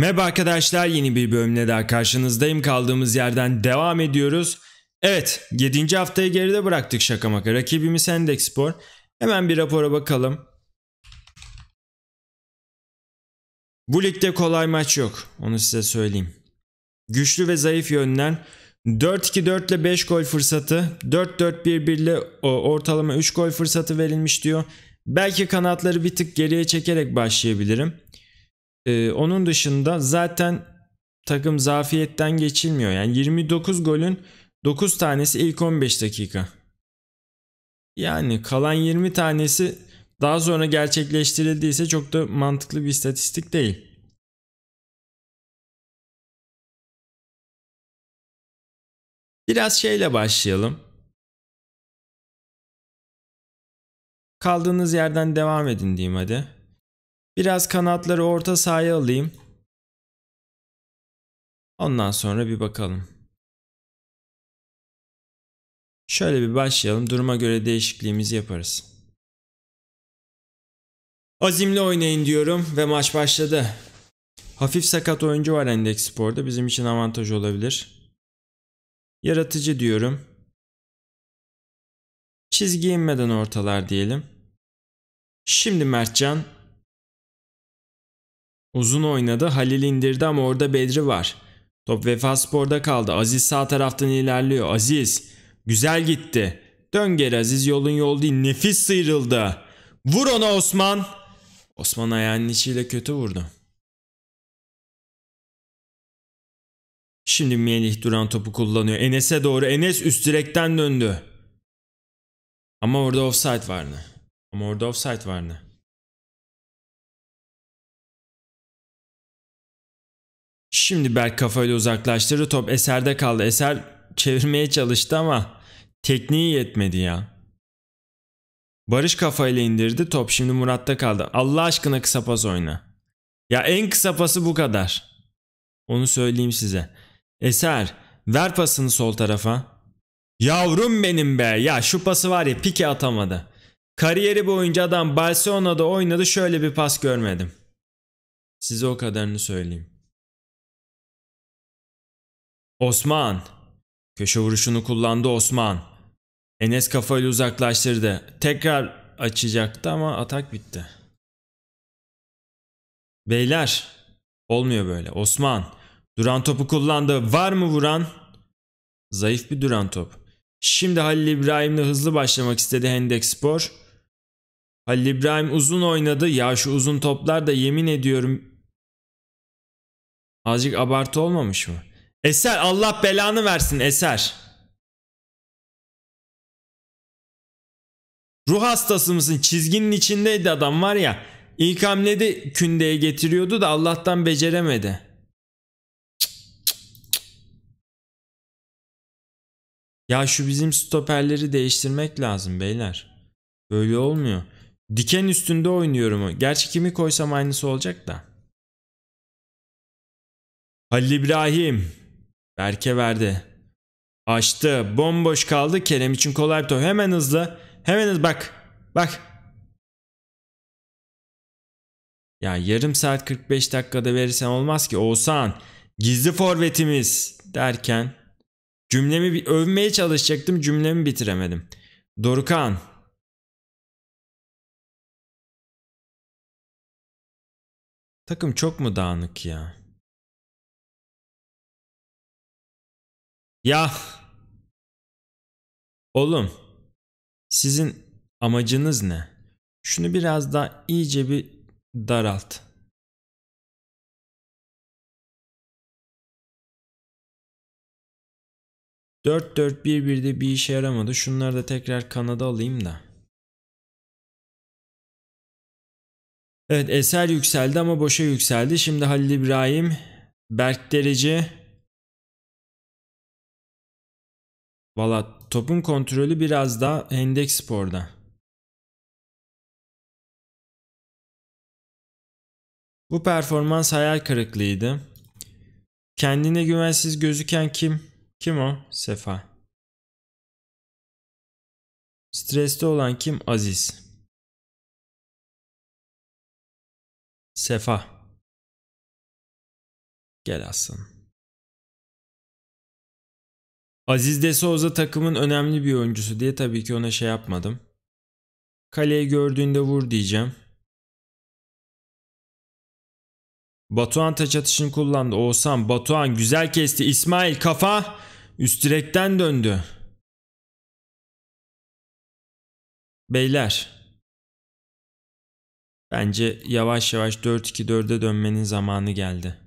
Merhaba arkadaşlar yeni bir bölümle daha karşınızdayım kaldığımız yerden devam ediyoruz. Evet 7. haftayı geride bıraktık şaka maka rakibimiz Hendekspor. Hemen bir rapora bakalım. Bu ligde kolay maç yok onu size söyleyeyim. Güçlü ve zayıf yönden 4-2-4 ile 5 gol fırsatı 4-4-1-1 ile ortalama 3 gol fırsatı verilmiş diyor. Belki kanatları bir tık geriye çekerek başlayabilirim. Ee, onun dışında zaten takım zafiyetten geçilmiyor. Yani 29 golün 9 tanesi ilk 15 dakika. Yani kalan 20 tanesi daha sonra gerçekleştirildiyse çok da mantıklı bir istatistik değil. Biraz şeyle başlayalım. Kaldığınız yerden devam edin diyeyim hadi. Biraz kanatları orta sahaya alayım. Ondan sonra bir bakalım. Şöyle bir başlayalım. Duruma göre değişikliğimizi yaparız. Azimli oynayın diyorum ve maç başladı. Hafif sakat oyuncu var Endek Spor'da. Bizim için avantaj olabilir. Yaratıcı diyorum. Çizgi inmeden ortalar diyelim. Şimdi Mertcan Uzun oynadı Halil indirdi ama orada Bedri var. Top Vefa Spor'da kaldı. Aziz sağ taraftan ilerliyor. Aziz güzel gitti. Dön geri Aziz yolun yol değil. Nefis sıyrıldı. Vur ona Osman. Osman ayağının içiyle kötü vurdu. Şimdi Melih duran topu kullanıyor. Enes'e doğru. Enes üst direkten döndü. Ama orada offside vardı. Ama orada offside vardı. Şimdi Berk kafayla uzaklaştırdı. Top Eser'de kaldı. Eser çevirmeye çalıştı ama tekniği yetmedi ya. Barış kafayla indirdi. Top şimdi Murat'ta kaldı. Allah aşkına kısa pas oyna. Ya en kısa pası bu kadar. Onu söyleyeyim size. Eser ver pasını sol tarafa. Yavrum benim be. Ya şu pası var ya pike atamadı. Kariyeri boyunca adam Barcelona'da oynadı şöyle bir pas görmedim. Size o kadarını söyleyeyim. Osman! Köşe vuruşunu kullandı Osman. Enes kafayla uzaklaştırdı. Tekrar açacaktı ama atak bitti. Beyler! Olmuyor böyle. Osman! Duran topu kullandı. Var mı vuran? Zayıf bir duran top. Şimdi Halil İbrahim'le hızlı başlamak istedi Hendek Spor. Halil İbrahim uzun oynadı. Ya şu uzun toplar da yemin ediyorum. Azıcık abartı olmamış mı? Eser Allah belanı versin Eser. Ruh hastası mısın? Çizginin içindeydi adam var ya. İlk hamlede kündeye getiriyordu da Allah'tan beceremedi. Ya şu bizim stoperleri değiştirmek lazım beyler. Böyle olmuyor. Diken üstünde oynuyorum. Gerçi kimi koysam aynısı olacak da. Halil İbrahim Berke verdi. Açtı. Bomboş kaldı. Kerem için kolay bir top. Hemen hızlı. Hemen hızlı. Bak. Bak. Ya yarım saat 45 dakikada verirsen olmaz ki. Oğuzhan gizli forvetimiz derken cümlemi bir övmeye çalışacaktım. Cümlemi bitiremedim. Dorukan Takım çok mu dağınık ya? Ya oğlum sizin amacınız ne? Şunu biraz daha iyice bir daralt. Dört dört bir birde bir işe yaramadı. Şunları da tekrar kanada alayım da. Evet eser yükseldi ama boşa yükseldi. Şimdi Halil İbrahim, Berk Derece, Valla topun kontrolü biraz daha Hendek Spor'da. Bu performans hayal kırıklığıydı. Kendine güvensiz gözüken kim? Kim o? Sefa. Streste olan kim? Aziz. Sefa. Gel aslanım. Aziz De Souza takımın önemli bir oyuncusu diye tabii ki ona şey yapmadım. Kaleyi gördüğünde vur diyeceğim. Batuhan taç atışını kullandı. Oğuzhan Batuhan güzel kesti. İsmail kafa üst direkten döndü. Beyler bence yavaş yavaş 4-2-4'e dönmenin zamanı geldi.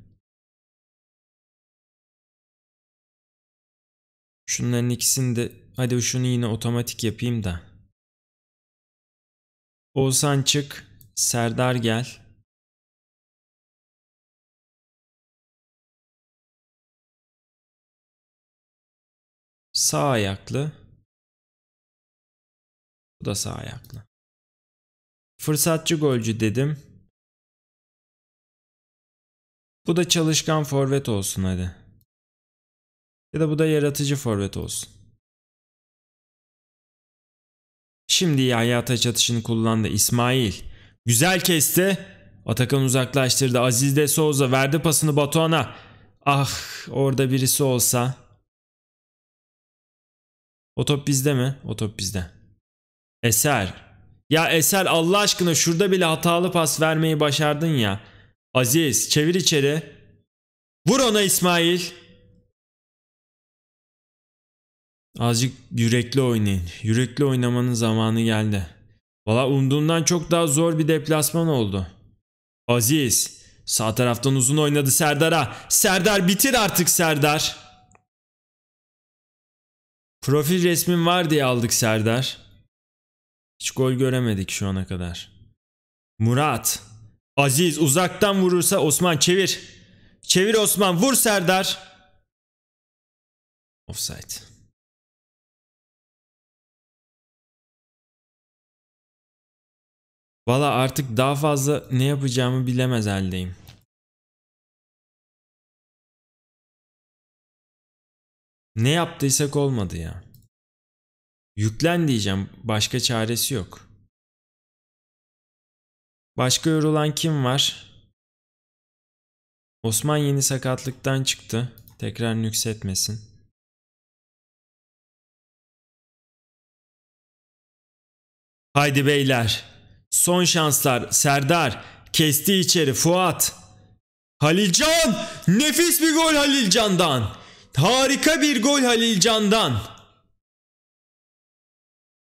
Şunların ikisini de hadi şunu yine otomatik yapayım da. Oğuzhan çık, Serdar gel. Sağ ayaklı. Bu da sağ ayaklı. Fırsatçı golcü dedim. Bu da çalışkan forvet olsun hadi. Ya da bu da yaratıcı forvet olsun. Şimdi Yahya taç atışını kullandı İsmail. Güzel kesti. Atakan uzaklaştırdı. Aziz de Souza verdi pasını Batuhan'a. Ah orada birisi olsa. O top bizde mi? O top bizde. Eser. Ya Eser Allah aşkına şurada bile hatalı pas vermeyi başardın ya. Aziz çevir içeri. Vur ona İsmail. Azıcık yürekli oynayın. Yürekli oynamanın zamanı geldi. Valla umduğumdan çok daha zor bir deplasman oldu. Aziz. Sağ taraftan uzun oynadı Serdar'a. Serdar bitir artık Serdar. Profil resmin var diye aldık Serdar. Hiç gol göremedik şu ana kadar. Murat. Aziz uzaktan vurursa Osman çevir. Çevir Osman vur Serdar. Offside. Valla artık daha fazla ne yapacağımı bilemez haldeyim. Ne yaptıysak olmadı ya. Yüklen diyeceğim. Başka çaresi yok. Başka yorulan kim var? Osman yeni sakatlıktan çıktı. Tekrar nüksetmesin. Haydi beyler. Son şanslar Serdar. Kesti içeri Fuat. Halilcan! Nefis bir gol Halilcan'dan. Harika bir gol Halilcan'dan.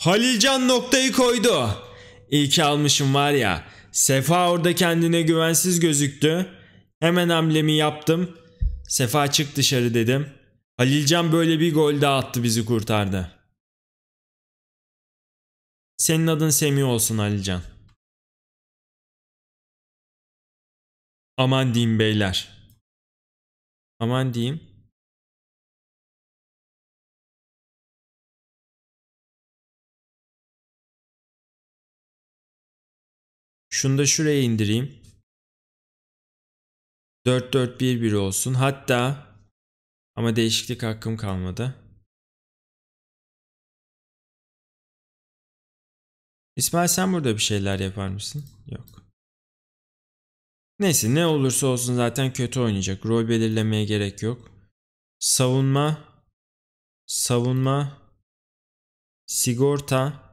Halilcan noktayı koydu. İyi ki almışım var ya. Sefa orada kendine güvensiz gözüktü. Hemen hamlemi yaptım. Sefa çık dışarı dedim. Halilcan böyle bir gol daha attı bizi kurtardı. Senin adın Semih olsun Alican. Aman diyeyim beyler. Aman diyeyim. Şunu da şuraya indireyim. 4-4-1-1 olsun. Hatta ama değişiklik hakkım kalmadı. İsmail sen burada bir şeyler yapar mısın? Yok. Neyse ne olursa olsun zaten kötü oynayacak. Rol belirlemeye gerek yok. Savunma, savunma, sigorta,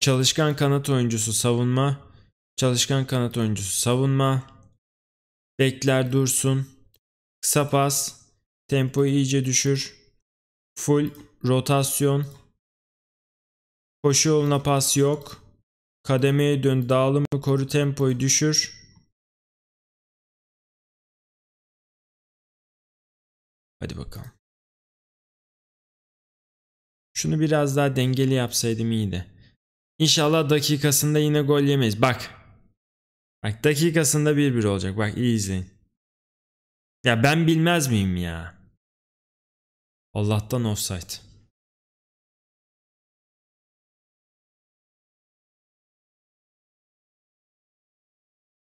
çalışkan kanat oyuncusu savunma, çalışkan kanat oyuncusu savunma, bekler dursun, kısa pas, tempo iyice düşür, full rotasyon, Koşu yoluna pas yok. Kademeye dön. Dağılımı koru tempoyu düşür. Hadi bakalım. Şunu biraz daha dengeli yapsaydım iyiydi. İnşallah dakikasında yine gol yemeyiz. Bak. Bak dakikasında 1-1 olacak. Bak iyi izleyin. Ya ben bilmez miyim ya? Allah'tan offside.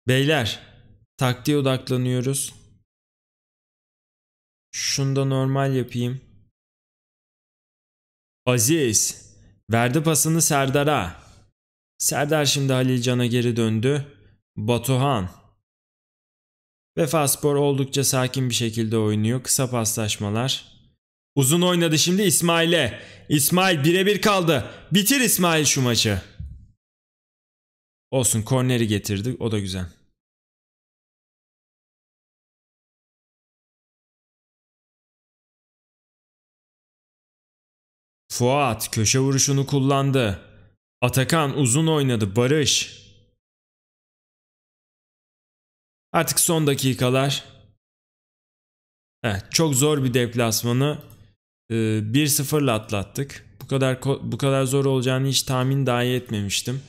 Beyler taktiğe odaklanıyoruz. Şunu da normal yapayım. Aziz verdi pasını Serdar'a. Serdar şimdi Halilcan'a geri döndü. Batuhan. Vefaspor oldukça sakin bir şekilde oynuyor. Kısa paslaşmalar. Uzun oynadı şimdi İsmail'e. İsmail birebir kaldı. Bitir İsmail şu maçı. Olsun korneri getirdik o da güzel. Fuat köşe vuruşunu kullandı. Atakan uzun oynadı Barış. Artık son dakikalar. Evet, çok zor bir deplasmanı 1-0'la e, atlattık. Bu kadar bu kadar zor olacağını hiç tahmin dahi etmemiştim.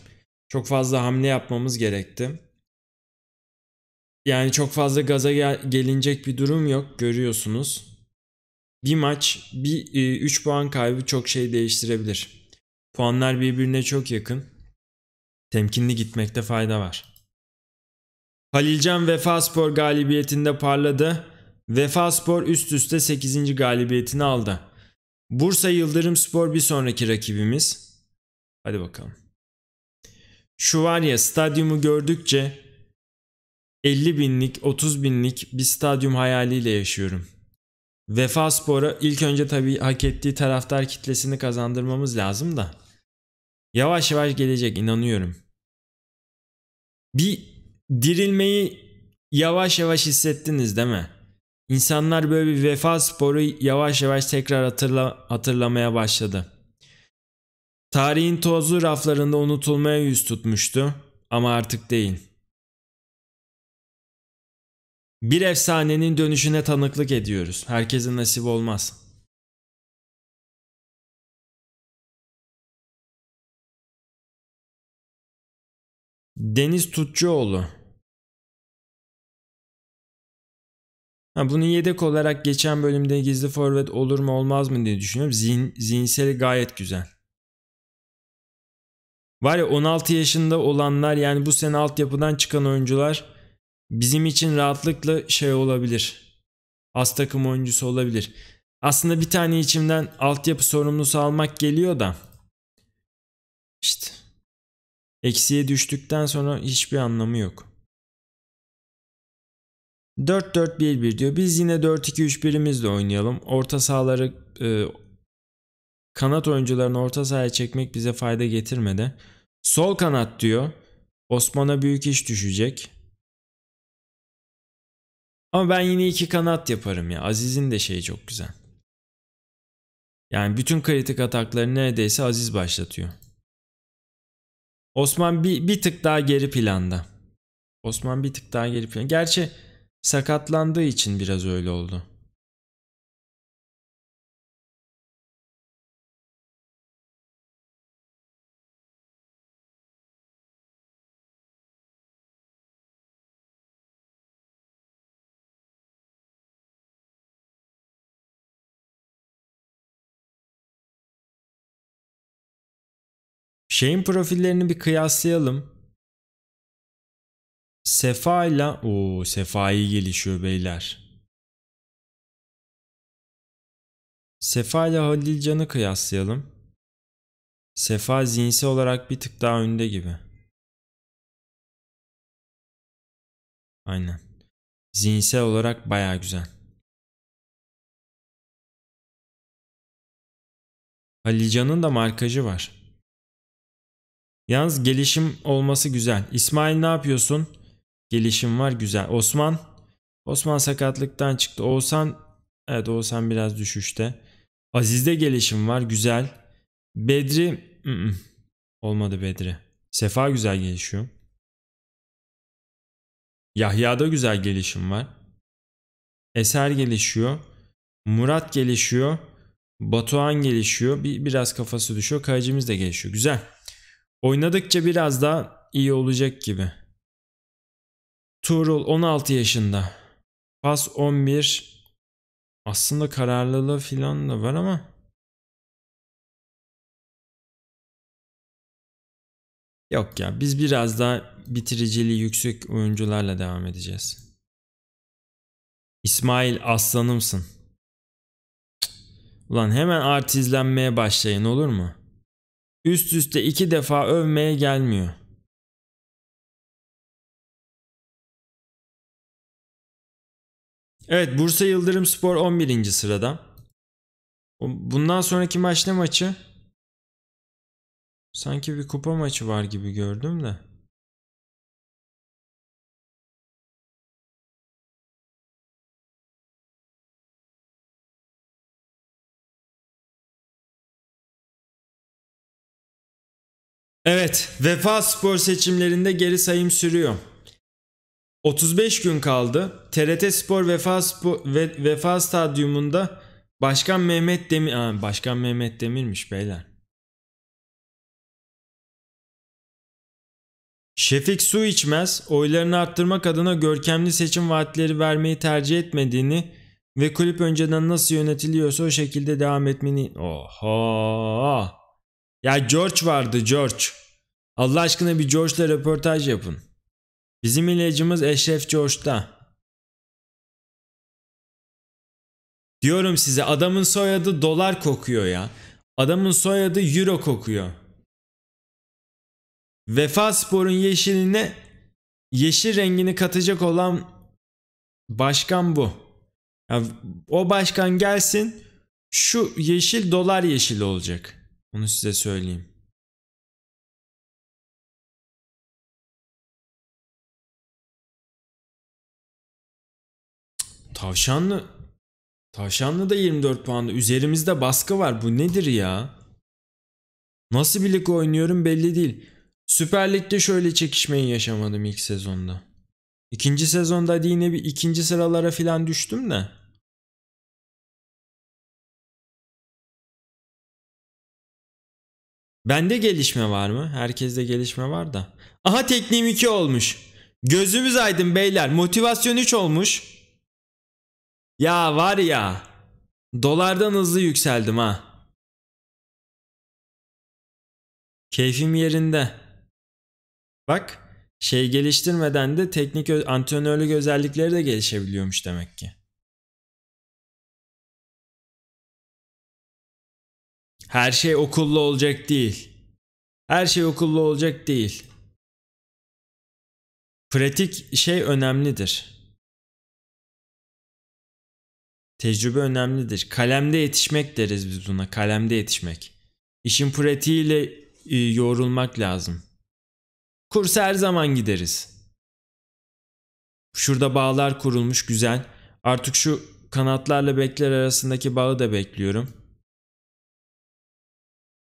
Çok fazla hamle yapmamız gerekti. Yani çok fazla gaza gel gelinecek bir durum yok görüyorsunuz bir maç, bir 3 e, puan kaybı çok şey değiştirebilir. Puanlar birbirine çok yakın. Temkinli gitmekte fayda var. Halilcan Vefa Spor galibiyetinde parladı. Vefa Spor üst üste 8. galibiyetini aldı. Bursa Yıldırım Spor bir sonraki rakibimiz. Hadi bakalım. Şu var ya stadyumu gördükçe 50 binlik 30 binlik bir stadyum hayaliyle yaşıyorum. Vefa Spor'a ilk önce tabii hak ettiği taraftar kitlesini kazandırmamız lazım da. Yavaş yavaş gelecek inanıyorum. Bir dirilmeyi yavaş yavaş hissettiniz değil mi? İnsanlar böyle bir vefa sporu yavaş yavaş tekrar hatırla, hatırlamaya başladı. Tarihin tozlu raflarında unutulmaya yüz tutmuştu ama artık değil. Bir efsanenin dönüşüne tanıklık ediyoruz. Herkesin nasip olmaz. Deniz Tutçuoğlu. Ha, bunu yedek olarak geçen bölümde gizli forvet olur mu olmaz mı diye düşünüyorum. Zihin, zihinseli gayet güzel. Var ya 16 yaşında olanlar yani bu sene altyapıdan çıkan oyuncular bizim için rahatlıkla şey olabilir. Az takım oyuncusu olabilir. Aslında bir tane içimden altyapı sorumlusu almak geliyor da işte eksiye düştükten sonra hiçbir anlamı yok. 4-4-1-1 diyor. Biz yine 4-2-3-1'imizle oynayalım. Orta sahaları e, kanat oyuncularını orta sahaya çekmek bize fayda getirmedi. Sol kanat diyor. Osman'a büyük iş düşecek. Ama ben yine iki kanat yaparım ya. Aziz'in de şeyi çok güzel. Yani bütün kritik atakları neredeyse Aziz başlatıyor. Osman bir, bir tık daha geri planda. Osman bir tık daha geri planda. Gerçi sakatlandığı için biraz öyle oldu. Şeyin profillerini bir kıyaslayalım. Sefa ile o Sefa iyi gelişiyor beyler. Sefa ile Halilcan'ı kıyaslayalım. Sefa zihinsel olarak bir tık daha önde gibi. Aynen. Zihinsel olarak baya güzel. Halilcan'ın da markajı var. Yalnız gelişim olması güzel. İsmail ne yapıyorsun? Gelişim var güzel. Osman. Osman sakatlıktan çıktı. Oğuzhan. Evet Oğuzhan biraz düşüşte. Aziz'de gelişim var güzel. Bedri. Hı -hı. Olmadı Bedri. Sefa güzel gelişiyor. Yahya'da güzel gelişim var. Eser gelişiyor. Murat gelişiyor. Batuhan gelişiyor. Bir, biraz kafası düşüyor. Kayıcımız da gelişiyor. Güzel. Oynadıkça biraz daha iyi olacak gibi. Tuğrul 16 yaşında. Pas 11. Aslında kararlılığı filan da var ama. Yok ya biz biraz daha bitiriciliği yüksek oyuncularla devam edeceğiz. İsmail aslanımsın. Ulan hemen artizlenmeye başlayın olur mu? Üst üste iki defa övmeye gelmiyor. Evet Bursa Yıldırım Spor 11. sırada. Bundan sonraki maç ne maçı? Sanki bir kupa maçı var gibi gördüm de. Evet, Vefa Spor seçimlerinde geri sayım sürüyor. 35 gün kaldı. TRT Spor Vefa Spor Ve, Vefa Stadyumunda Başkan Mehmet Demir Aa, Başkan Mehmet Demirmiş beyler. Şefik su içmez, oylarını arttırmak adına görkemli seçim vaatleri vermeyi tercih etmediğini ve kulüp önceden nasıl yönetiliyorsa o şekilde devam etmeni... Oha! Ya George vardı George. Allah aşkına bir George'la röportaj yapın. Bizim ilacımız Eşref George'da. Diyorum size adamın soyadı dolar kokuyor ya. Adamın soyadı euro kokuyor. Vefa Spor'un yeşiline yeşil rengini katacak olan başkan bu. Ya, o başkan gelsin şu yeşil dolar yeşili olacak.'' Onu size söyleyeyim. Tavşanlı Tavşanlı da 24 puanda. Üzerimizde baskı var. Bu nedir ya? Nasıl bir lig oynuyorum belli değil. Süper Lig'de şöyle çekişmeyi yaşamadım ilk sezonda. İkinci sezonda yine bir ikinci sıralara falan düştüm de. Bende gelişme var mı? Herkeste gelişme var da. Aha tekniğim 2 olmuş. Gözümüz aydın beyler. Motivasyon 3 olmuş. Ya var ya. Dolardan hızlı yükseldim ha. Keyfim yerinde. Bak şey geliştirmeden de teknik antrenörlük özellikleri de gelişebiliyormuş demek ki. Her şey okullu olacak değil. Her şey okullu olacak değil. Pratik şey önemlidir. Tecrübe önemlidir. Kalemde yetişmek deriz biz buna. Kalemde yetişmek. İşin pratiğiyle e, yoğrulmak lazım. Kursa her zaman gideriz. Şurada bağlar kurulmuş güzel. Artık şu kanatlarla bekler arasındaki bağı da bekliyorum.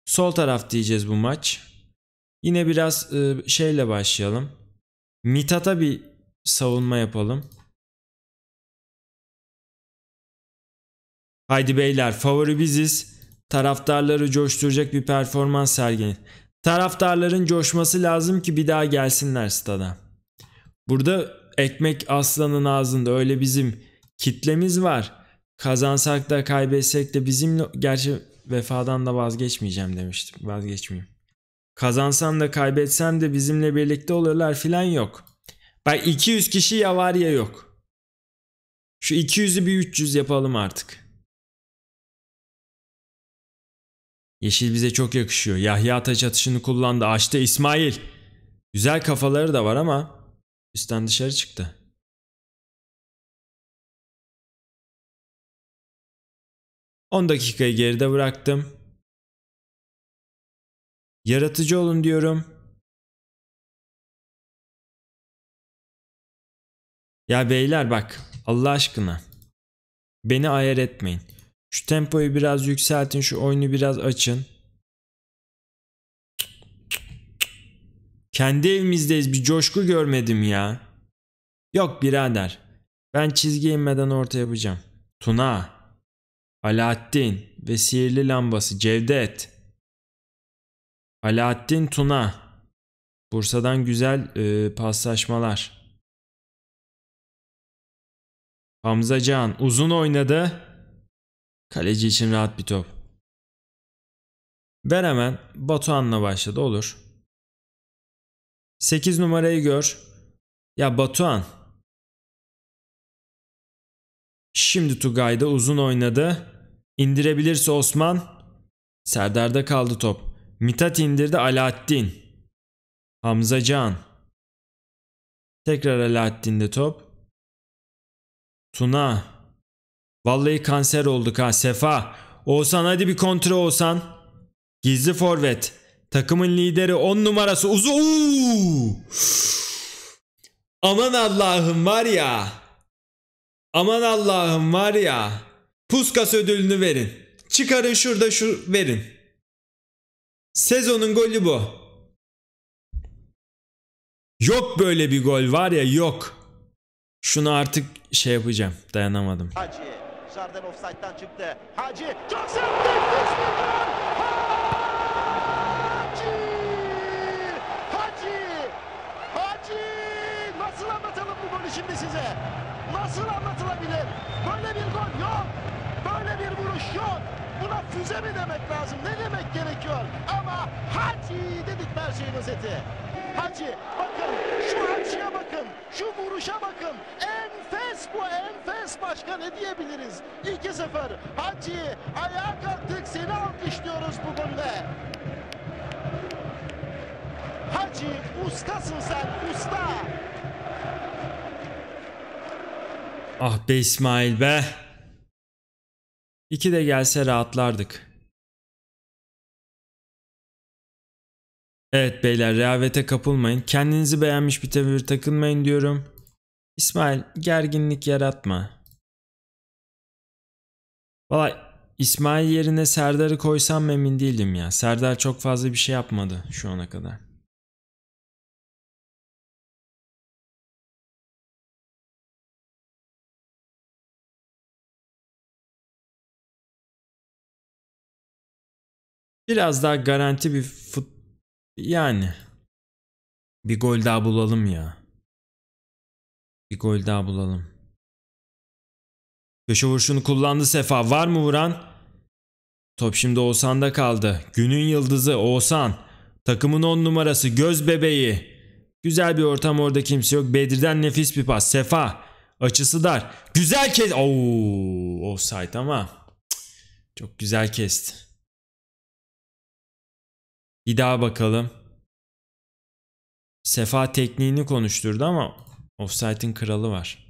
Sol taraf diyeceğiz bu maç. Yine biraz e, şeyle başlayalım. Mitat'a bir savunma yapalım. Haydi beyler favori biziz. Taraftarları coşturacak bir performans sergileyin. Taraftarların coşması lazım ki bir daha gelsinler stada. Burada ekmek aslanın ağzında öyle bizim kitlemiz var. Kazansak da kaybetsek de bizim gerçi vefadan da vazgeçmeyeceğim demiştim. Vazgeçmeyeyim. Kazansam da kaybetsem de bizimle birlikte olurlar filan yok. Bak 200 kişi ya var ya yok. Şu 200'ü bir 300 yapalım artık. Yeşil bize çok yakışıyor. Yahya Ataç atışını kullandı. Açtı İsmail. Güzel kafaları da var ama üstten dışarı çıktı. 10 dakikayı geride bıraktım. Yaratıcı olun diyorum. Ya beyler bak Allah aşkına. Beni ayar etmeyin. Şu tempoyu biraz yükseltin, şu oyunu biraz açın. Kendi evimizdeyiz bir coşku görmedim ya. Yok birader. Ben çizgi inmeden orta yapacağım. Tuna. Alaaddin ve sihirli lambası Cevdet. Alaaddin Tuna. Bursa'dan güzel e, paslaşmalar. Hamza Can uzun oynadı. Kaleci için rahat bir top. Ver hemen Batuhan'la başladı olur. 8 numarayı gör. Ya Batuhan. Şimdi Tugay'da uzun oynadı. İndirebilirse Osman. Serdar'da kaldı top. Mitat indirdi Alaaddin. Can. Tekrar Alaaddin'de top. Tuna. Vallahi kanser olduk ha Sefa. Oğuzhan hadi bir kontrol Oğuzhan. Gizli forvet. Takımın lideri 10 numarası uzun. Aman Allah'ım var ya. Aman Allah'ım var ya. Puskas ödülünü verin. Çıkarın şurada şu verin. Sezonun golü bu. Yok böyle bir gol var ya yok. Şunu artık şey yapacağım. Dayanamadım. Hacı. Jarden offside'dan çıktı. Hacı çok sertti. Hacı. Hacı. Hacı. Nasıl anlatalım bu golü şimdi size? Nasıl anlatılabilir? Böyle bir gol yok. Böyle bir vuruş yok. Buna füze mi demek lazım? Ne demek gerekiyor? Ama Hacı dedik her şeyin özeti. Hacı bakın şu Hacı'ya bakın. Şu vuruşa bakın. Enfes bu enfes başka ne diyebiliriz? 2-0 Hacı ayağa kalktık seni alkışlıyoruz bu golde. Hacı ustasın sen usta. Ah be İsmail be. İki de gelse rahatlardık. Evet beyler rehavete kapılmayın. Kendinizi beğenmiş bir tavır takılmayın diyorum. İsmail gerginlik yaratma. Valla İsmail yerine Serdar'ı koysam emin değilim ya. Serdar çok fazla bir şey yapmadı şu ana kadar. biraz daha garanti bir fut yani bir gol daha bulalım ya. Bir gol daha bulalım. Köşe vuruşunu kullandı Sefa. Var mı vuran? Top şimdi Oğuzhan'da kaldı. Günün yıldızı Oğuzhan. Takımın 10 numarası göz bebeği. Güzel bir ortam orada kimse yok. Bedir'den nefis bir pas. Sefa. Açısı dar. Güzel kes. Oo, offside ama. Cık, çok güzel kesti. Bir daha bakalım. Sefa tekniğini konuşturdu ama offside'in kralı var.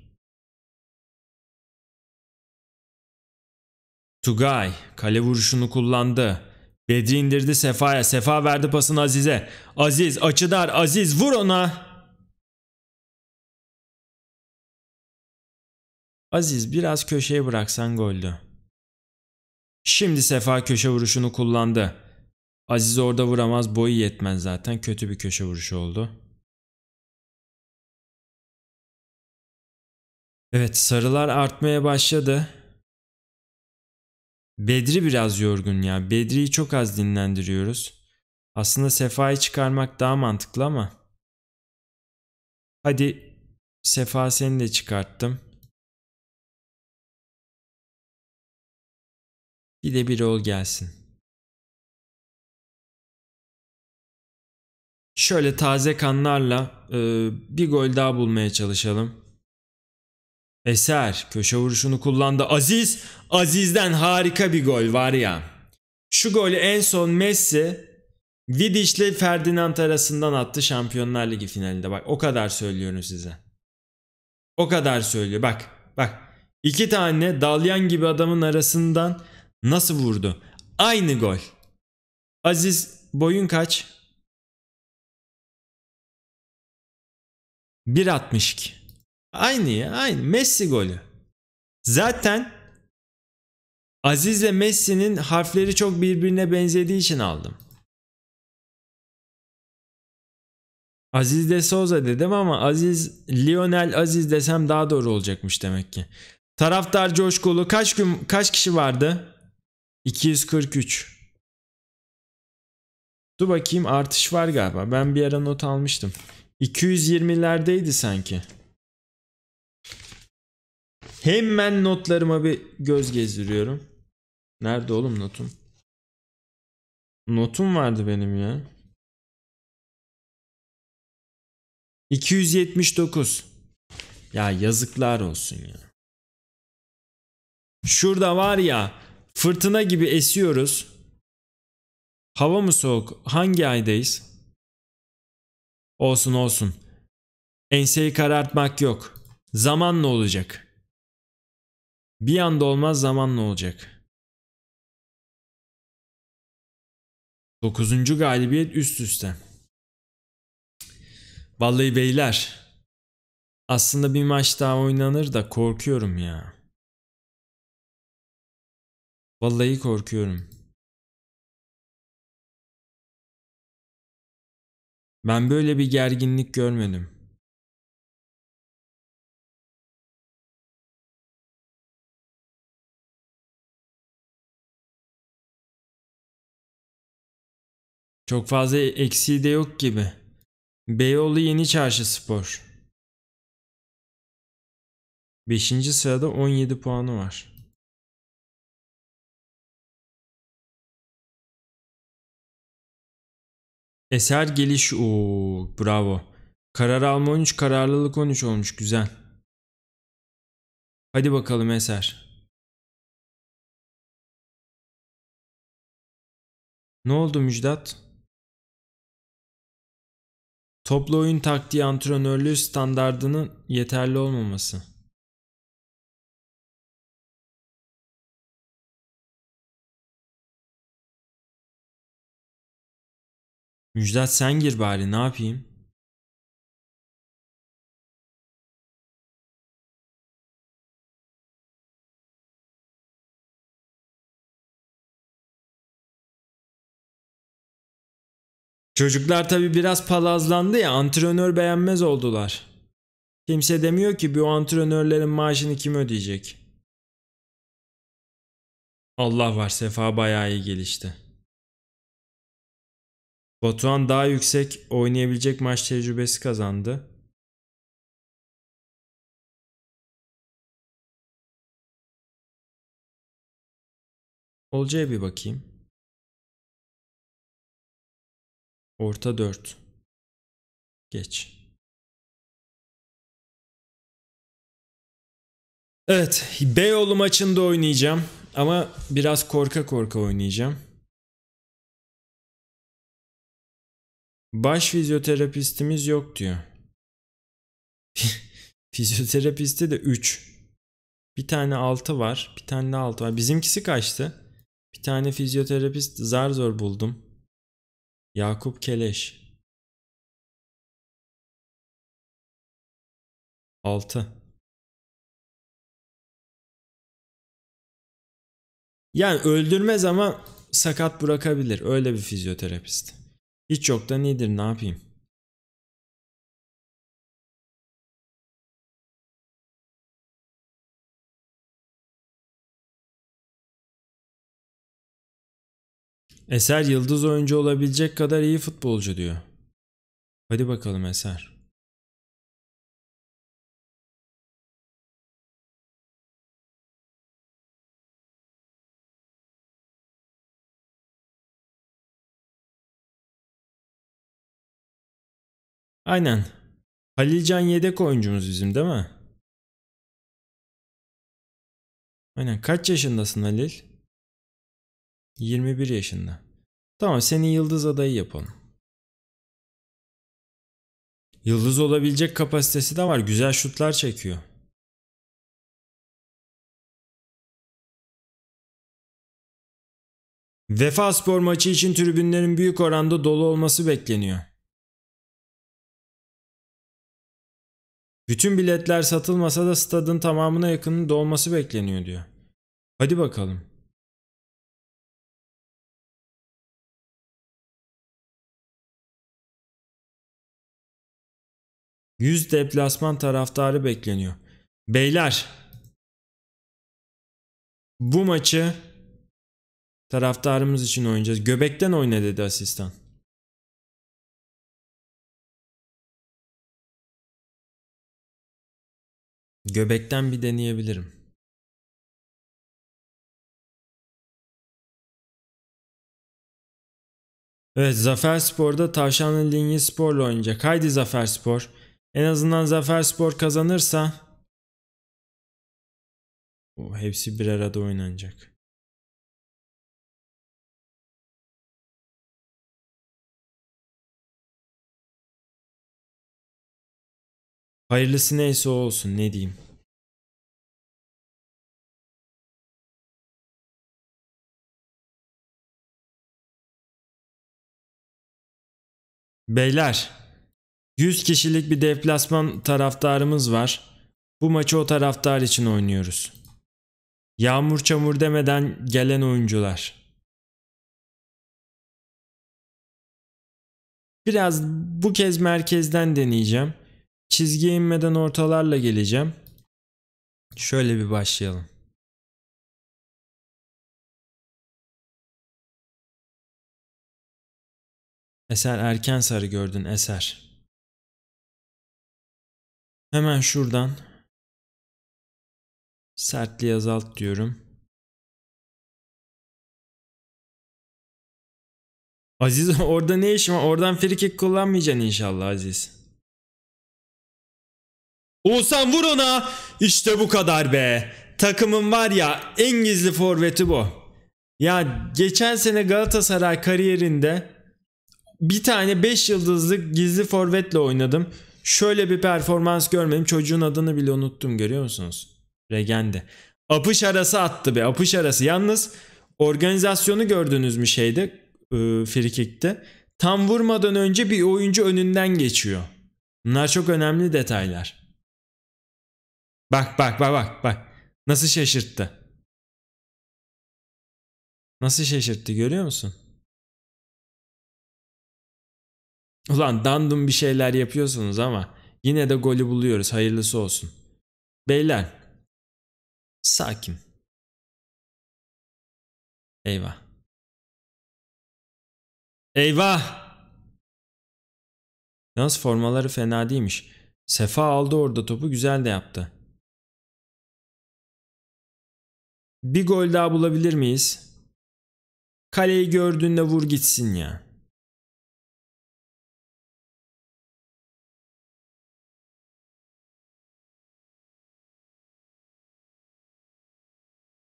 Tugay kale vuruşunu kullandı. Bedri indirdi Sefa'ya. Sefa verdi pasını Aziz'e. Aziz açıdar. Aziz vur ona. Aziz biraz köşeye bıraksan goldü. Şimdi Sefa köşe vuruşunu kullandı. Aziz orada vuramaz boyu yetmez zaten. Kötü bir köşe vuruşu oldu. Evet sarılar artmaya başladı. Bedri biraz yorgun ya. Bedri'yi çok az dinlendiriyoruz. Aslında Sefa'yı çıkarmak daha mantıklı ama. Hadi Sefa seni de çıkarttım. Bir de bir ol gelsin. Şöyle taze kanlarla e, bir gol daha bulmaya çalışalım. Eser köşe vuruşunu kullandı. Aziz, Aziz'den harika bir gol var ya. Şu golü en son Messi Vidic ile Ferdinand arasından attı Şampiyonlar Ligi finalinde. Bak o kadar söylüyorum size. O kadar söylüyor. Bak bak İki tane dalyan gibi adamın arasından nasıl vurdu? Aynı gol. Aziz boyun kaç? 1.62. Aynı ya aynı. Messi golü. Zaten Aziz ve Messi'nin harfleri çok birbirine benzediği için aldım. Aziz de Souza dedim ama Aziz Lionel Aziz desem daha doğru olacakmış demek ki. Taraftar coşkulu kaç gün kaç kişi vardı? 243. Dur bakayım artış var galiba. Ben bir ara not almıştım. 220'lerdeydi sanki. Hemen notlarıma bir göz gezdiriyorum. Nerede oğlum notum? Notum vardı benim ya. 279. Ya yazıklar olsun ya. Şurada var ya fırtına gibi esiyoruz. Hava mı soğuk? Hangi aydayız? Olsun olsun. Enseyi karartmak yok. Zamanla olacak. Bir anda olmaz zamanla olacak. Dokuzuncu galibiyet üst üste. Vallahi beyler. Aslında bir maç daha oynanır da korkuyorum ya. Vallahi korkuyorum. Ben böyle bir gerginlik görmedim. Çok fazla e-, eksiği de yok gibi. Beyoğlu Yeni Çarşı Spor. 5. sırada 17 puanı var. Eser geliş. o bravo. Karar alma 13, kararlılık 13 olmuş. Güzel. Hadi bakalım Eser. Ne oldu Müjdat? Toplu oyun taktiği antrenörlüğü standardının yeterli olmaması. Müjdat sen gir bari ne yapayım? Çocuklar tabi biraz palazlandı ya antrenör beğenmez oldular. Kimse demiyor ki bu antrenörlerin maaşını kim ödeyecek? Allah var sefa bayağı iyi gelişti. Batuhan daha yüksek oynayabilecek maç tecrübesi kazandı. Olcay'a bir bakayım. Orta 4. Geç. Evet, Beyoğlu maçında oynayacağım ama biraz korka korka oynayacağım. Baş fizyoterapistimiz yok diyor. Fizyoterapisti de 3. Bir tane 6 var. Bir tane de 6 var. Bizimkisi kaçtı? Bir tane fizyoterapist zar zor buldum. Yakup Keleş. 6. Yani öldürmez ama sakat bırakabilir. Öyle bir fizyoterapist. Hiç yok da nedir ne yapayım? Eser yıldız oyuncu olabilecek kadar iyi futbolcu diyor. Hadi bakalım Eser. Aynen. Halilcan yedek oyuncumuz bizim değil mi? Aynen. Kaç yaşındasın Halil? 21 yaşında. Tamam seni yıldız adayı yapalım. Yıldız olabilecek kapasitesi de var. Güzel şutlar çekiyor. Vefa spor maçı için tribünlerin büyük oranda dolu olması bekleniyor. Bütün biletler satılmasa da stadın tamamına yakının dolması bekleniyor diyor. Hadi bakalım. Yüz deplasman taraftarı bekleniyor. Beyler bu maçı taraftarımız için oynayacağız. Göbekten oyna dedi asistan. Göbekten bir deneyebilirim. Evet Zafer Spor'da Tavşanlı Linyi Spor'la oynayacak. Haydi Zafer Spor. En azından Zafer Spor kazanırsa o, hepsi bir arada oynanacak. Hayırlısı neyse olsun ne diyeyim. Beyler 100 kişilik bir deplasman taraftarımız var. Bu maçı o taraftar için oynuyoruz. Yağmur çamur demeden gelen oyuncular. Biraz bu kez merkezden deneyeceğim. Çizgiye inmeden ortalarla geleceğim. Şöyle bir başlayalım. Eser erken sarı gördün eser. Hemen şuradan sertliği azalt diyorum. Aziz orada ne işin var? Oradan free kick kullanmayacaksın inşallah Aziz. Oğuzhan vur ona. İşte bu kadar be. Takımın var ya en gizli forveti bu. Ya geçen sene Galatasaray kariyerinde bir tane 5 yıldızlık gizli forvetle oynadım. Şöyle bir performans görmedim. Çocuğun adını bile unuttum görüyor musunuz? Regende. Apış arası attı be apış arası. Yalnız organizasyonu gördünüz mü şeyde e, frikikte? Tam vurmadan önce bir oyuncu önünden geçiyor. Bunlar çok önemli detaylar. Bak bak bak bak bak. Nasıl şaşırttı. Nasıl şaşırttı görüyor musun? Ulan dandum bir şeyler yapıyorsunuz ama yine de golü buluyoruz hayırlısı olsun. Beyler sakin. Eyvah. Eyvah! Yalnız formaları fena değilmiş. Sefa aldı orada topu güzel de yaptı. Bir gol daha bulabilir miyiz? Kaleyi gördüğünde vur gitsin ya.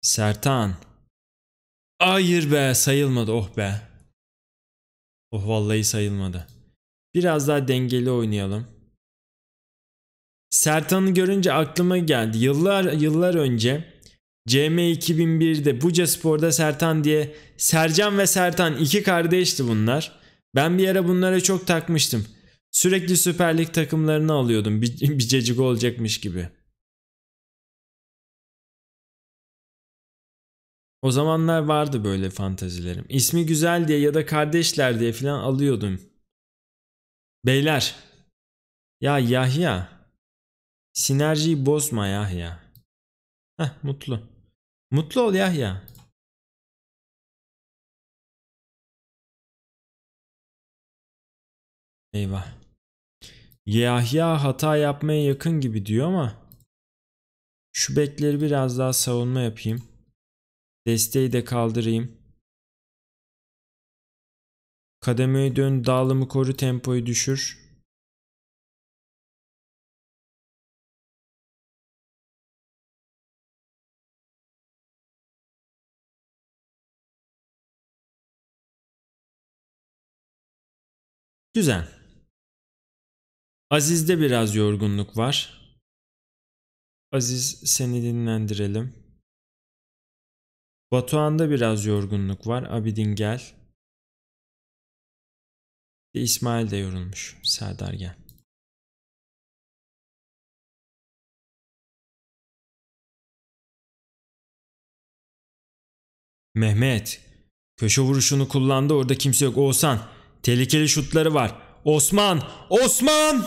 Sertan. Hayır be sayılmadı oh be. Oh vallahi sayılmadı. Biraz daha dengeli oynayalım. Sertan'ı görünce aklıma geldi. Yıllar yıllar önce CM2001'de Buca Spor'da Sertan diye Sercan ve Sertan iki kardeşti bunlar. Ben bir ara bunlara çok takmıştım. Sürekli Süper Lig takımlarını alıyordum Bir bicecik olacakmış gibi. O zamanlar vardı böyle fantazilerim. İsmi güzel diye ya da kardeşler diye falan alıyordum. Beyler. Ya Yahya. Sinerjiyi bozma Yahya. Heh mutlu. Mutlu ol Yahya. Eyvah. Yahya hata yapmaya yakın gibi diyor ama şu bekleri biraz daha savunma yapayım. Desteği de kaldırayım. Kademeyi dön, dağılımı koru, tempoyu düşür. Düzen. Aziz'de biraz yorgunluk var. Aziz seni dinlendirelim. Batuhan'da biraz yorgunluk var. Abidin gel. İsmail de yorulmuş. Serdar gel. Mehmet. Köşe vuruşunu kullandı. Orada kimse yok. Oğuzhan. Tehlikeli şutları var. Osman! Osman!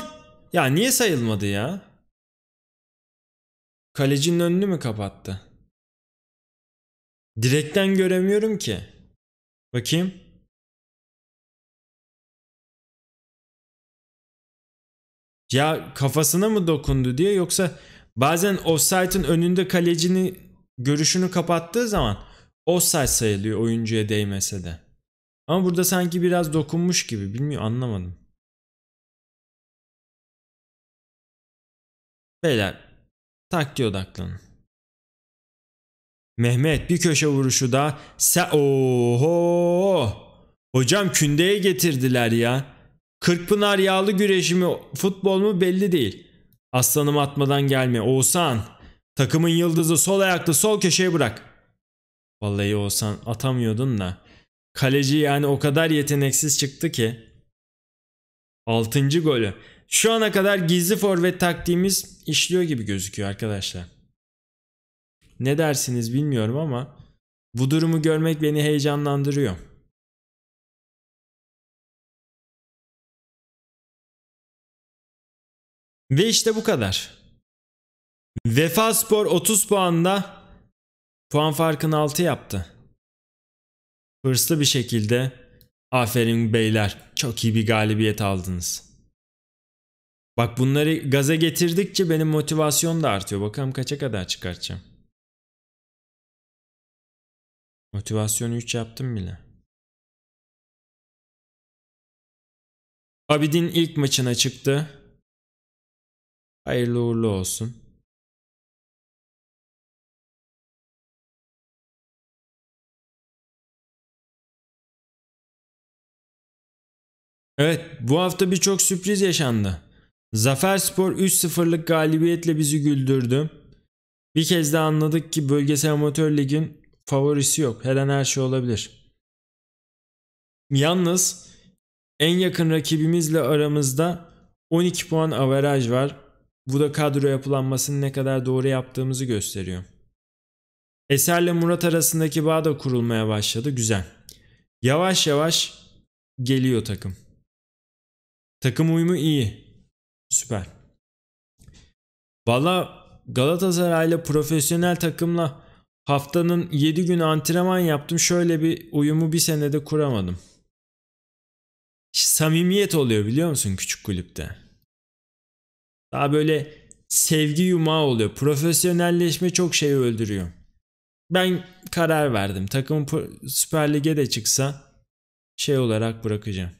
Ya niye sayılmadı ya? Kalecinin önünü mü kapattı? Direkten göremiyorum ki. Bakayım. Ya kafasına mı dokundu diye yoksa bazen offside'ın önünde kalecini görüşünü kapattığı zaman offside sayılıyor oyuncuya değmese de. Ama burada sanki biraz dokunmuş gibi. Bilmiyorum anlamadım. Beyler taktiğe odaklanın. Mehmet bir köşe vuruşu da se oho. Hocam kündeye getirdiler ya. Kırkpınar yağlı güreşi mi futbol mu belli değil. Aslanım atmadan gelme. Oğuzhan takımın yıldızı sol ayakta sol köşeye bırak. Vallahi Oğuzhan atamıyordun da. Kaleci yani o kadar yeteneksiz çıktı ki. 6. golü. Şu ana kadar gizli forvet taktiğimiz işliyor gibi gözüküyor arkadaşlar. Ne dersiniz bilmiyorum ama bu durumu görmek beni heyecanlandırıyor. Ve işte bu kadar. Vefa Spor 30 puanda puan farkını 6 yaptı hırslı bir şekilde aferin beyler çok iyi bir galibiyet aldınız. Bak bunları gaza getirdikçe benim motivasyon da artıyor. Bakalım kaça kadar çıkartacağım. Motivasyonu 3 yaptım bile. Abidin ilk maçına çıktı. Hayırlı uğurlu olsun. Evet bu hafta birçok sürpriz yaşandı. Zafer Spor 3-0'lık galibiyetle bizi güldürdü. Bir kez daha anladık ki bölgesel amatör ligin favorisi yok. Her an her şey olabilir. Yalnız en yakın rakibimizle aramızda 12 puan averaj var. Bu da kadro yapılanmasının ne kadar doğru yaptığımızı gösteriyor. Eser'le Murat arasındaki bağ da kurulmaya başladı. Güzel. Yavaş yavaş geliyor takım. Takım uyumu iyi. Süper. Valla ile profesyonel takımla haftanın 7 günü antrenman yaptım. Şöyle bir uyumu bir senede kuramadım. Samimiyet oluyor biliyor musun küçük kulüpte? Daha böyle sevgi yumağı oluyor. Profesyonelleşme çok şeyi öldürüyor. Ben karar verdim. Takım Süper Lig'e de çıksa şey olarak bırakacağım.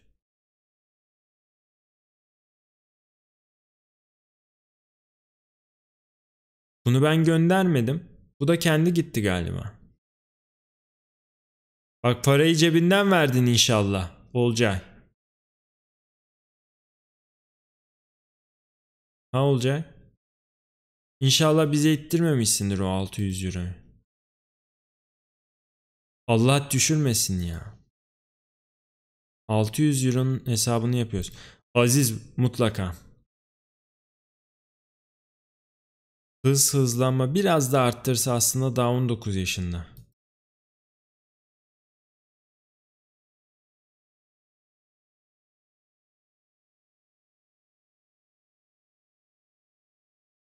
Bunu ben göndermedim. Bu da kendi gitti galiba. Bak parayı cebinden verdin inşallah. Olcay. Ha Olcay? İnşallah bize ittirmemişsindir o 600 euro. Allah düşürmesin ya. 600 euronun hesabını yapıyoruz. Aziz mutlaka. Hız hızlanma biraz da arttırsa aslında daha 19 yaşında.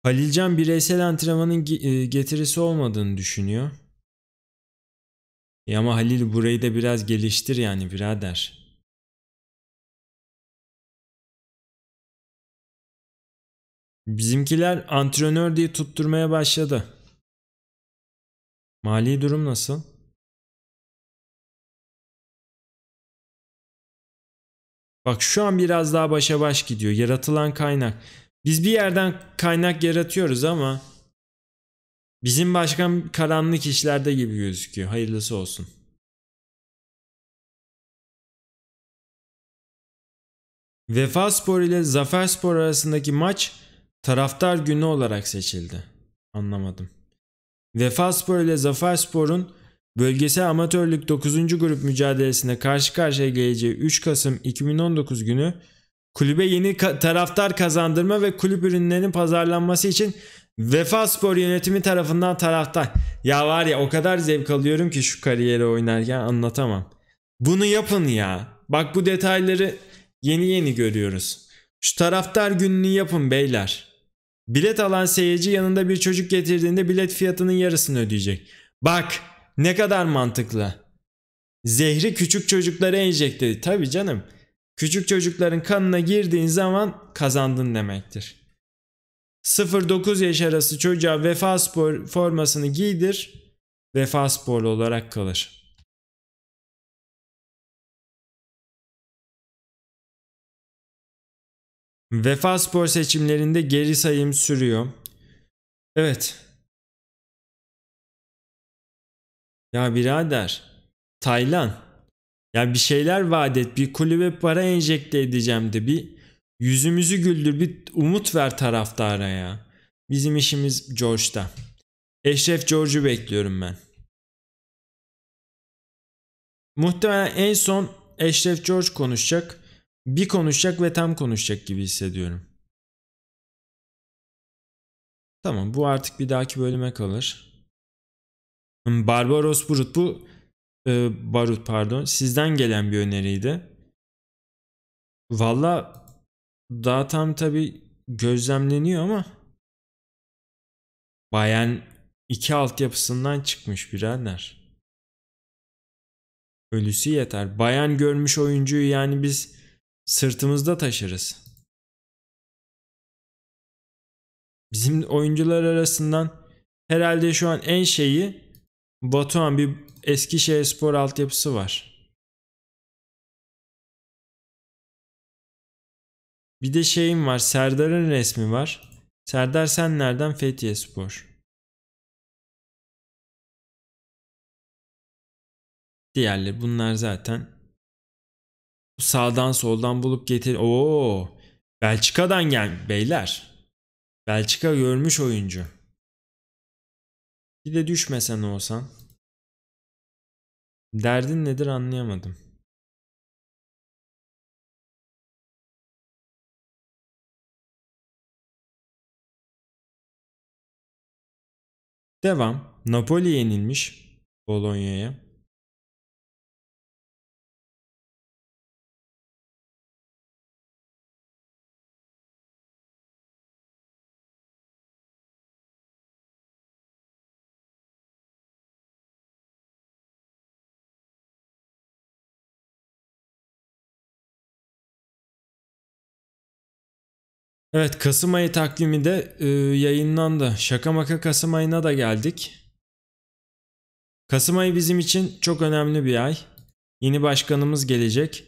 Halilcan bireysel antrenmanın e, getirisi olmadığını düşünüyor. Ya e, ama Halil burayı da biraz geliştir yani birader. Bizimkiler antrenör diye tutturmaya başladı. Mali durum nasıl? Bak şu an biraz daha başa baş gidiyor. Yaratılan kaynak. Biz bir yerden kaynak yaratıyoruz ama bizim başkan karanlık işlerde gibi gözüküyor. Hayırlısı olsun. Vefa Spor ile Zafer Spor arasındaki maç taraftar günü olarak seçildi. Anlamadım. Vefa Spor ile Zafer Spor'un bölgesel amatörlük 9. grup mücadelesinde karşı karşıya geleceği 3 Kasım 2019 günü kulübe yeni ka- taraftar kazandırma ve kulüp ürünlerinin pazarlanması için Vefa Spor yönetimi tarafından taraftar. Ya var ya o kadar zevk alıyorum ki şu kariyeri oynarken anlatamam. Bunu yapın ya. Bak bu detayları yeni yeni görüyoruz. Şu taraftar gününü yapın beyler. Bilet alan seyirci yanında bir çocuk getirdiğinde bilet fiyatının yarısını ödeyecek. Bak ne kadar mantıklı. Zehri küçük çocuklara enjekte. Tabii canım. Küçük çocukların kanına girdiğin zaman kazandın demektir. 0-9 yaş arası çocuğa vefa spor formasını giydir. Vefa sporlu olarak kalır. Vefa Spor seçimlerinde geri sayım sürüyor. Evet. Ya birader. Taylan. Ya bir şeyler vaat et. Bir kulübe para enjekte edeceğim de. Bir yüzümüzü güldür. Bir umut ver taraftara ya. Bizim işimiz George'da. Eşref George'u bekliyorum ben. Muhtemelen en son Eşref George konuşacak bir konuşacak ve tam konuşacak gibi hissediyorum. Tamam bu artık bir dahaki bölüme kalır. Hmm, Barbaros Brut bu e, Barut pardon sizden gelen bir öneriydi. Valla daha tam tabi gözlemleniyor ama bayan iki altyapısından çıkmış birader. Ölüsü yeter. Bayan görmüş oyuncuyu yani biz sırtımızda taşırız. Bizim oyuncular arasından herhalde şu an en şeyi Batuhan bir Eskişehir spor altyapısı var. Bir de şeyim var. Serdar'ın resmi var. Serdar sen nereden? Fethiye Spor. Diğerleri bunlar zaten Sağdan soldan bulup getir. Oo. Belçika'dan gel beyler. Belçika görmüş oyuncu. Bir de düşmesen olsan. Derdin nedir anlayamadım. Devam. Napoli yenilmiş Bologna'ya. Evet Kasım ayı takvimi de e, yayınlandı. Şaka maka Kasım ayına da geldik. Kasım ayı bizim için çok önemli bir ay. Yeni başkanımız gelecek.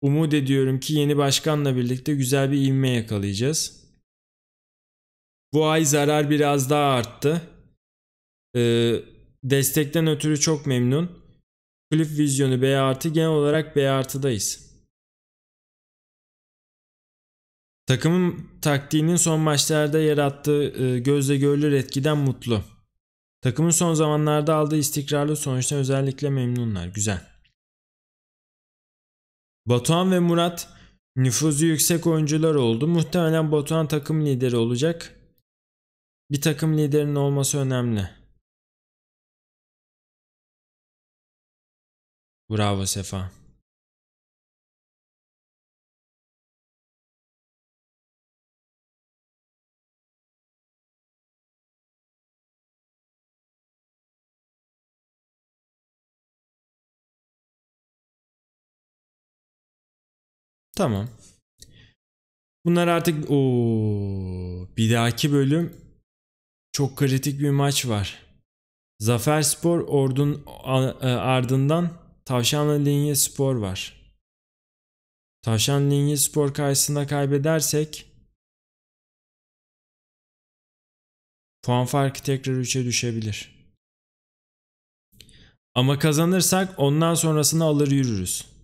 Umut ediyorum ki yeni başkanla birlikte güzel bir ivme yakalayacağız. Bu ay zarar biraz daha arttı. Ee, destekten ötürü çok memnun. Kulüp vizyonu B artı genel olarak B artıdayız. Takımın taktiğinin son maçlarda yarattığı e, gözle görülür etkiden mutlu. Takımın son zamanlarda aldığı istikrarlı sonuçtan özellikle memnunlar. Güzel. Batuhan ve Murat nüfuzu yüksek oyuncular oldu. Muhtemelen Batuhan takım lideri olacak. Bir takım liderinin olması önemli. Bravo Sefa. Tamam. Bunlar artık o bir dahaki bölüm çok kritik bir maç var. Zaferspor Ordun e, ardından Tavşanlı Linye Spor var. Tavşanlı Linye Spor karşısında kaybedersek puan farkı tekrar 3'e düşebilir. Ama kazanırsak ondan sonrasını alır yürürüz.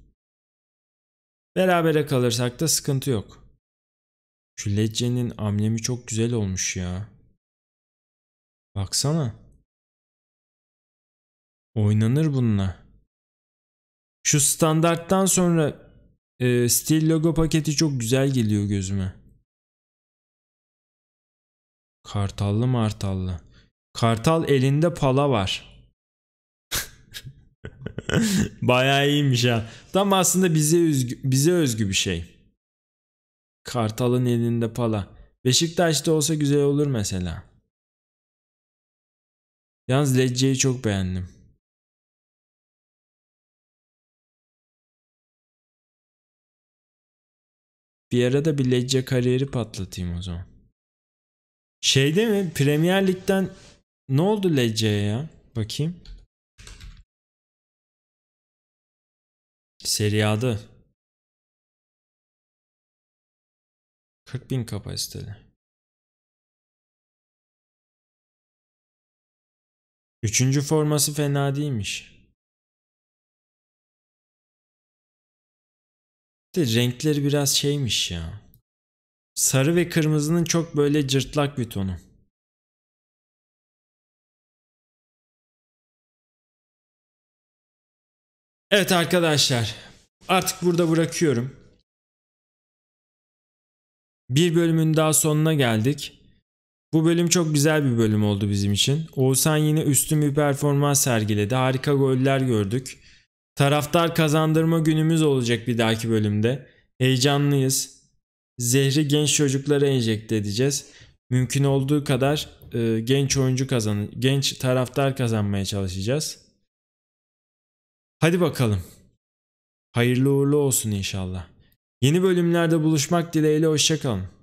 Berabere kalırsak da sıkıntı yok. Şu Ledge'nin amblemi çok güzel olmuş ya. Baksana. Oynanır bununla. Şu standarttan sonra e, stil logo paketi çok güzel geliyor gözüme. Kartallı martallı. Kartal elinde pala var. Bayağı iyiymiş ha. Tam aslında bize özgü, bize özgü bir şey. Kartal'ın elinde pala. Beşiktaş'ta olsa güzel olur mesela. Yalnız Lecce'yi çok beğendim. Bir ara da bir Lecce kariyeri patlatayım o zaman. Şeyde mi? Premier Lig'den ne oldu Lecce'ye ya? Bakayım. Seri A'da 40 bin kapasiteli. Üçüncü forması fena değilmiş. De renkleri biraz şeymiş ya. Sarı ve kırmızının çok böyle cırtlak bir tonu. Evet arkadaşlar artık burada bırakıyorum. Bir bölümün daha sonuna geldik. Bu bölüm çok güzel bir bölüm oldu bizim için. Oğuzhan yine üstün bir performans sergiledi. Harika goller gördük. Taraftar kazandırma günümüz olacak bir dahaki bölümde. Heyecanlıyız. Zehri genç çocuklara enjekte edeceğiz. Mümkün olduğu kadar e, genç oyuncu kazan, genç taraftar kazanmaya çalışacağız. Hadi bakalım. Hayırlı uğurlu olsun inşallah. Yeni bölümlerde buluşmak dileğiyle hoşçakalın.